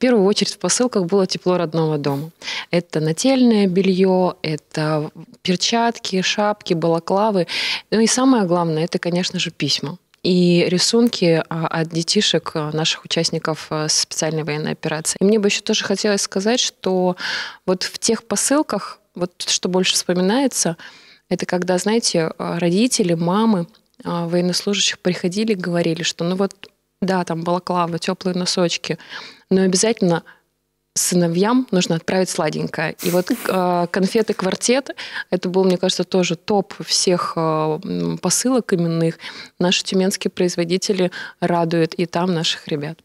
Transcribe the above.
первую очередь в посылках было тепло родного дома. Это нательное белье, это перчатки, шапки, балаклавы. Ну и самое главное, это, конечно же, письма и рисунки а, от детишек а, наших участников а, специальной военной операции. И мне бы еще тоже хотелось сказать, что вот в тех посылках, вот что больше вспоминается, это когда, знаете, родители, мамы военнослужащих приходили и говорили, что ну вот да, там балаклава, теплые носочки, но обязательно сыновьям нужно отправить сладенькое. И вот э, конфеты квартет, это был, мне кажется, тоже топ всех э, посылок именных. Наши тюменские производители радуют и там наших ребят.